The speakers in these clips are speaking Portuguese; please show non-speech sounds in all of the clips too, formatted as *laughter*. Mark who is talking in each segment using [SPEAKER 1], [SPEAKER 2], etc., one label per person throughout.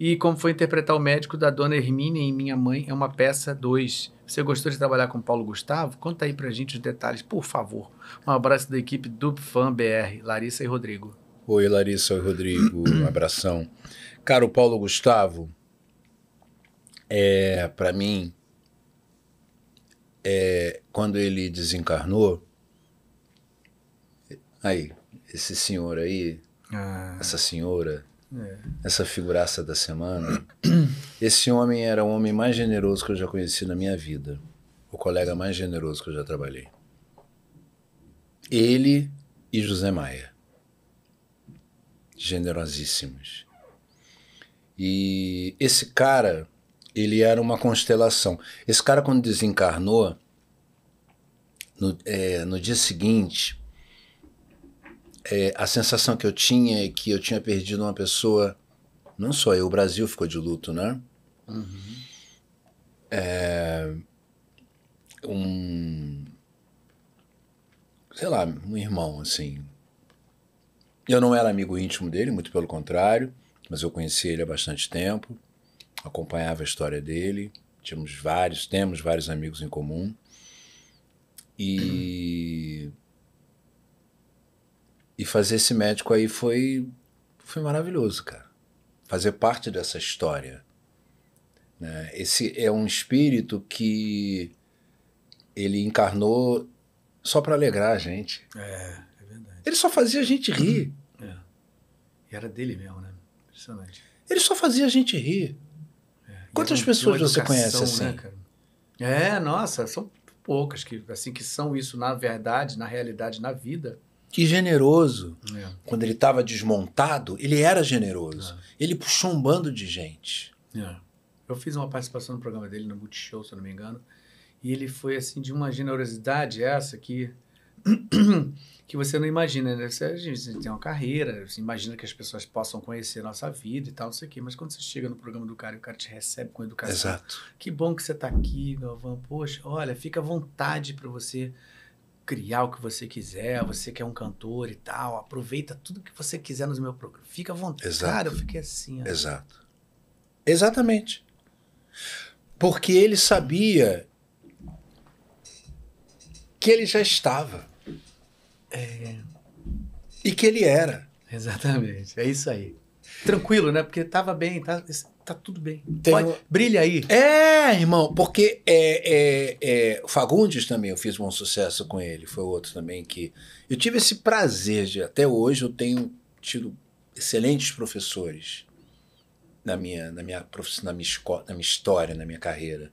[SPEAKER 1] E como foi interpretar o médico da Dona Hermínia em Minha Mãe é uma peça 2. Você gostou de trabalhar com Paulo Gustavo? Conta aí pra gente os detalhes, por favor. Um abraço da equipe do Fan BR, Larissa e Rodrigo.
[SPEAKER 2] Oi, Larissa e Rodrigo, um *clears throat* abração. Cara, o Paulo Gustavo, é, para mim, é, quando ele desencarnou, aí, esse senhor aí, ah. essa senhora, é. Essa figuraça da semana. Esse homem era o homem mais generoso que eu já conheci na minha vida. O colega mais generoso que eu já trabalhei. Ele e José Maia. Generosíssimos. E esse cara, ele era uma constelação. Esse cara, quando desencarnou, no, é, no dia seguinte, é, a sensação que eu tinha é que eu tinha perdido uma pessoa. Não só eu, o Brasil ficou de luto, né? Uhum. É, um. Sei lá, um irmão, assim. Eu não era amigo íntimo dele, muito pelo contrário, mas eu conheci ele há bastante tempo, acompanhava a história dele, tínhamos vários, temos vários amigos em comum. E. Uhum fazer esse médico aí foi, foi maravilhoso, cara. Fazer parte dessa história. Né? Esse é um espírito que ele encarnou só para alegrar a gente. É, é verdade. Ele só fazia a gente rir. É. E era dele mesmo, né? Impressionante. Ele só fazia a gente rir. É. Quantas pessoas educação, você conhece né, assim? Né, cara?
[SPEAKER 1] É, nossa, são poucas que assim que são isso na verdade, na realidade, na vida
[SPEAKER 2] que generoso. É. Quando ele estava desmontado, ele era generoso. É. Ele puxou um bando de gente.
[SPEAKER 1] É. Eu fiz uma participação no programa dele, no Multishow, se eu não me engano, e ele foi assim de uma generosidade essa que *clears throat* que você não imagina, né? Você, a gente tem uma carreira, você imagina que as pessoas possam conhecer a nossa vida e tal, não sei o quê, mas quando você chega no programa do cara e o cara te recebe com educação. Exato. Que bom que você está aqui, Galvão. Poxa, olha, fica à vontade para você criar o que você quiser, você quer é um cantor e tal, aproveita tudo que você quiser nos meus programas Fica à vontade. Exato. Cara, eu fiquei assim. Ó. Exato.
[SPEAKER 2] Exatamente. Porque ele sabia que ele já estava. É...
[SPEAKER 1] E que ele era. Exatamente. É isso aí. Tranquilo, né? Porque estava bem. Tava... Tá? tá tudo bem. Tem... Pode,
[SPEAKER 2] brilha aí. É, irmão, porque é, é, é, Fagundes também, eu fiz um sucesso com ele, foi outro também que. Eu tive esse prazer de, até hoje, eu tenho tido excelentes professores na minha, na minha, prof... na minha, escola, na minha história, na minha carreira.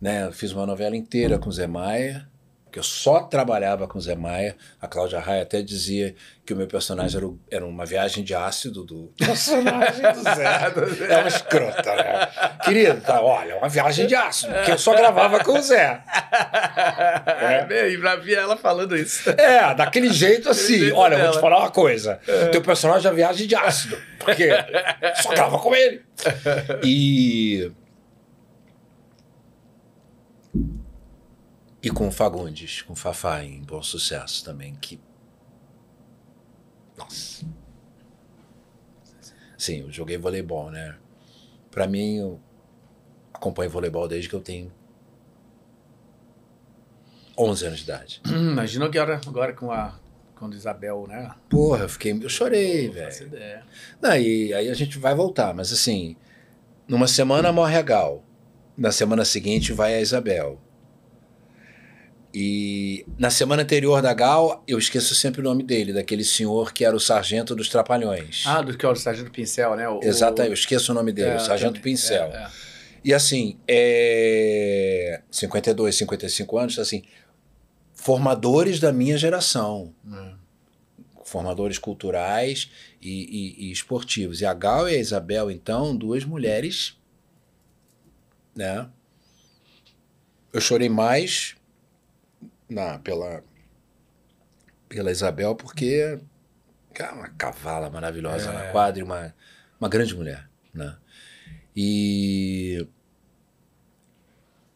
[SPEAKER 2] Né? Eu fiz uma novela inteira com Zé Maia porque eu só trabalhava com Zé Maia. A Cláudia Raia até dizia que o meu personagem era, o, era uma viagem de ácido do. *laughs* Personagem do Zé. *laughs* é uma escrota, né? Querido, tá, olha, uma viagem de ácido, porque eu só gravava com o Zé. É. é. E
[SPEAKER 1] pra ver ela falando isso. É, daquele jeito assim. Jeito olha, dela. vou te falar uma coisa.
[SPEAKER 2] É. Teu personagem é viagem de ácido, porque só grava com ele. E E com o Fagundes, com o Fafá em Bom Sucesso também, que. Nossa. Sim, eu joguei voleibol, né? Pra mim, eu acompanho voleibol desde que eu tenho 11 anos de idade. *clears throat* imagina
[SPEAKER 1] que era agora com a quando Isabel, né?
[SPEAKER 2] Porra, eu fiquei, eu chorei, velho. E aí a gente vai voltar, mas assim, numa semana morre a Gal, na semana seguinte vai a Isabel. E na semana anterior da Gal, eu esqueço sempre o nome dele, daquele senhor que era o sargento dos Trapalhões.
[SPEAKER 1] Ah, do que era o sargento Pincel, né? O, Exatamente, eu esqueço o nome dele, é, o sargento também. Pincel. É, é.
[SPEAKER 2] E assim, é... 52, 55 anos, então, assim, formadores da minha geração. Hum. Formadores culturais e, e, e esportivos. E a Gal e a Isabel, então, duas mulheres, né? Eu chorei mais na, pela, pela Isabel, porque é uma cavala maravilhosa é. na quadra, uma, uma grande mulher, né? E,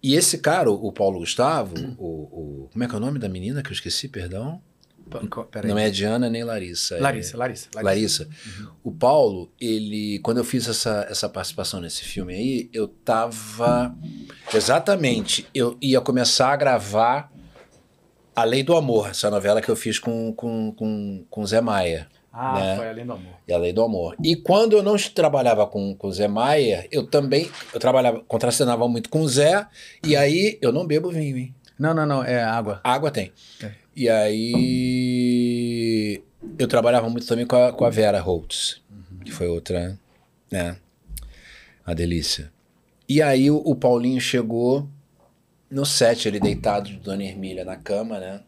[SPEAKER 2] e esse cara, o Paulo Gustavo, o, o, como é que é o nome da menina que eu esqueci, perdão? Não é Diana nem Larissa. É Larissa, é... Larissa. Larissa. Larissa. Uhum. O Paulo, ele. Quando eu fiz essa, essa participação nesse filme aí, eu tava. Exatamente. Eu ia começar a gravar a Lei do Amor, essa novela que eu fiz com, com, com, com Zé Maia. Ah, né? foi A Lei do Amor. E A Lei do Amor. E quando eu não trabalhava com o Zé Maia, eu também, eu trabalhava, contracenava muito com o Zé, e aí eu não bebo vinho, hein? Não, não, não, é água. Água tem. É. E aí eu trabalhava muito também com a, com a Vera Holtz, uhum. que foi outra, né? Uma delícia. E aí o, o Paulinho chegou no set, ele deitado de Dona Hermília na cama, né?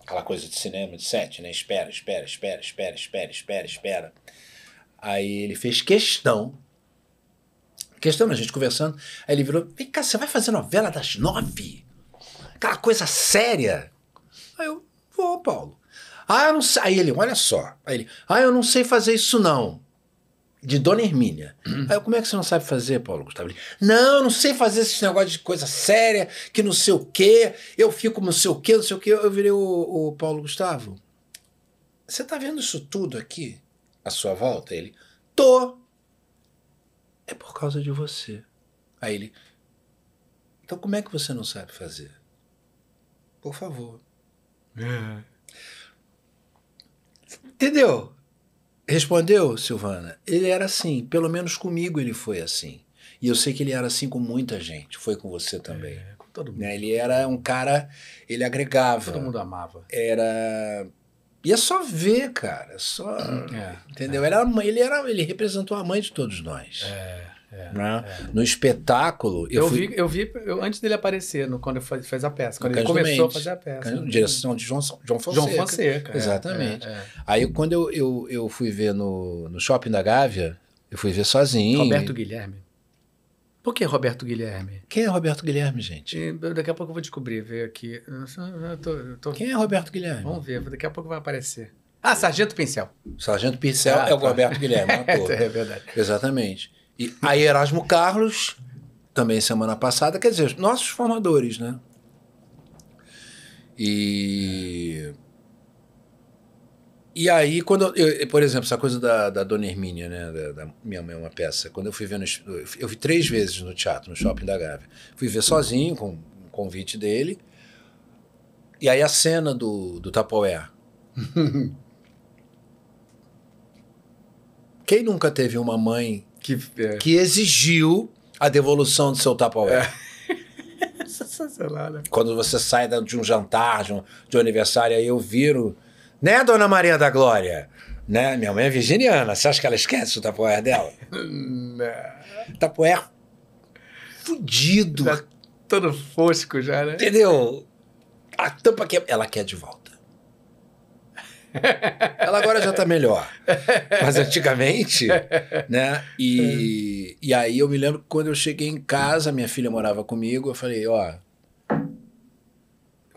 [SPEAKER 2] Aquela coisa de cinema, de set, né? Espera, espera, espera, espera, espera, espera, espera. Aí ele fez questão. Questão, a gente conversando. Aí ele virou: Vem cá, você vai fazer novela das nove? Aquela coisa séria. Aí eu: Vou, Paulo. Ah, eu não sei. Aí ele: Olha só. Aí ele: Ah, eu não sei fazer isso não de Dona Hermínia. Hum. Aí eu, como é que você não sabe fazer, Paulo Gustavo? Não, não sei fazer esses negócios de coisa séria, que não sei o quê, eu fico não sei o quê, não sei o quê. Eu virei o, o Paulo Gustavo. Você tá vendo isso tudo aqui? À sua volta? Ele, tô. É por causa de você. Aí ele, então como é que você não sabe fazer? Por favor. É. Entendeu? Respondeu, Silvana. Ele era assim, pelo menos comigo ele foi assim. E eu sei que ele era assim com muita gente, foi com você também. É, com todo né, mundo. Né? Ele era um cara, ele agregava. Todo mundo amava. Era e é só ver, cara. É só, é, entendeu? É. Ele, era, ele, era, ele representou a mãe de todos nós. É. É, né? é. No espetáculo. Eu, eu fui... vi,
[SPEAKER 1] eu vi eu, antes dele aparecer, no, quando ele fez a peça, quando ele começou Mendes, a fazer a peça. né? Direção de João, João Fonseca. João Fonseca. É, Exatamente. É, é,
[SPEAKER 2] Aí quando eu, eu, eu fui ver no, no shopping da Gávea, eu fui ver sozinho. Roberto Guilherme. Por que Roberto Guilherme? Quem é Roberto Guilherme, gente? E daqui a pouco eu vou
[SPEAKER 1] descobrir, ver aqui. Eu tô, eu tô... Quem é Roberto Guilherme? Vamos ver, daqui a pouco vai aparecer. Ah,
[SPEAKER 2] Sargento Pincel. Sargento Pincel ah, é o ah, tá. Roberto Guilherme, é *laughs* ator. é verdade. Exatamente. E aí Erasmo Carlos, também semana passada, quer dizer, nossos formadores, né? E. E aí, quando eu, eu, por exemplo, essa coisa da, da Dona Hermínia, né? Da, da, minha mãe, é uma peça. Quando eu fui ver, no, eu vi três vezes no teatro, no shopping da Gávea. Fui ver sozinho, com um convite dele. E aí a cena do, do tapoé *laughs* Quem nunca teve uma mãe que, é. que exigiu a devolução do seu Tupperware.
[SPEAKER 1] É. *laughs* Sensacional,
[SPEAKER 2] né? Quando você sai de um jantar, de um, de um aniversário, aí eu viro. Né, dona Maria da Glória? Né? Minha mãe é virginiana. Você acha que ela esquece o tapoé dela?
[SPEAKER 1] *laughs* Não.
[SPEAKER 2] Tapoé fudido. Tá todo fosco já, né? Entendeu? A tampa que é- ela quer de volta. *laughs* Ela agora já está melhor. Mas antigamente, né? E, é. e aí eu me lembro que quando eu cheguei em casa, minha filha morava comigo, eu falei, ó,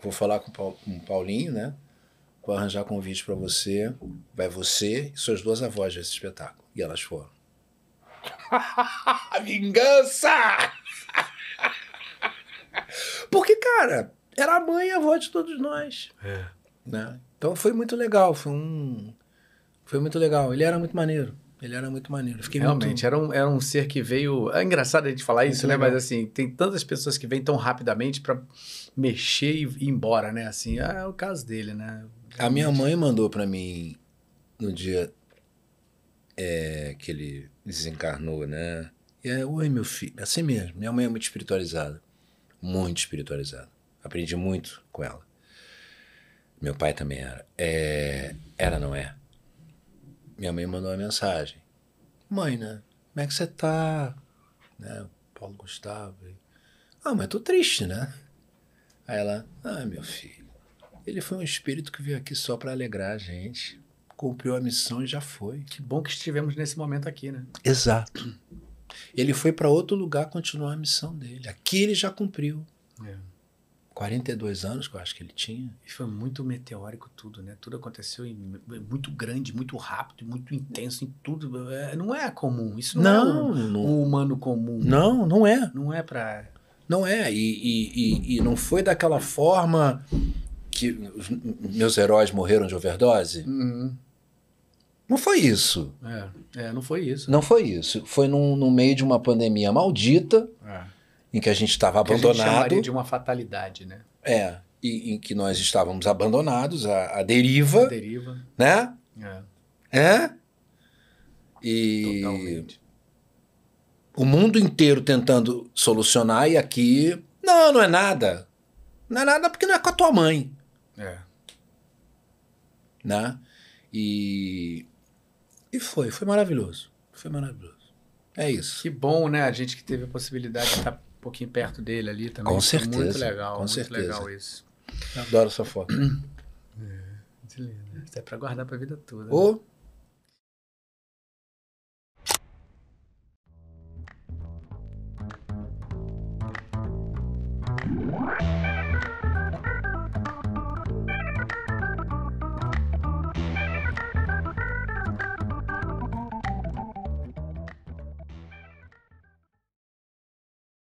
[SPEAKER 2] vou falar com o Paulinho, né? Vou arranjar convite para você. Vai você e suas duas avós ver esse espetáculo. E elas foram. *laughs* Vingança! Porque, cara, era a mãe e a avó de todos nós. É. Né? Então foi muito legal, foi um. Foi muito legal. Ele era muito maneiro. Ele era muito maneiro. Fiquei Realmente,
[SPEAKER 1] muito... era, um, era um ser que veio. É engraçado a gente falar isso, né? Mas assim, tem tantas pessoas que vêm tão rapidamente para mexer e ir embora, né? Assim, é o caso dele, né? Realmente. A minha
[SPEAKER 2] mãe mandou para mim no dia é, que ele desencarnou, né? E é, oi, meu filho. É assim mesmo. Minha mãe é muito espiritualizada. Muito espiritualizada. Aprendi muito com ela. Meu pai também era. É, era, não é? Minha mãe mandou uma mensagem. Mãe, né? Como é que você tá? Né? Paulo Gustavo. Ah, mas tô triste, né? Aí ela, ah, meu filho, ele foi um espírito que veio aqui só para alegrar a gente. Cumpriu a missão e já foi. Que bom que estivemos nesse momento aqui, né? Exato. Ele foi para outro lugar continuar a missão dele. Aqui ele já cumpriu. É. 42 anos, que eu acho que ele tinha. E foi muito meteórico tudo, né? Tudo aconteceu em, muito
[SPEAKER 1] grande, muito rápido, muito intenso em tudo. É, não é comum. Isso não, é não é um, não, um humano comum. Não, não é.
[SPEAKER 2] Não é para Não é. E, e, e, e, não foi daquela forma que os, meus heróis morreram de overdose. Uhum. Não foi isso. É, é, não foi isso. Não foi isso. Foi no meio de uma pandemia maldita em que a gente estava abandonado. Que a gente chamaria de
[SPEAKER 1] uma fatalidade, né?
[SPEAKER 2] É, e, em que nós estávamos abandonados, a, a deriva. A deriva. Né? É. é? E Totalmente. o mundo inteiro tentando solucionar e aqui, não, não é nada. Não é nada porque não é com a tua mãe. É. Né? E, e foi, foi maravilhoso. Foi maravilhoso. É isso. Que
[SPEAKER 1] bom, né? A gente que teve a possibilidade de estar tá pouquinho perto dele ali também. Com é certeza. Muito legal, com muito certeza. legal isso.
[SPEAKER 2] Adoro essa foto. É,
[SPEAKER 1] de lindo. Isso é pra guardar pra vida toda. Né?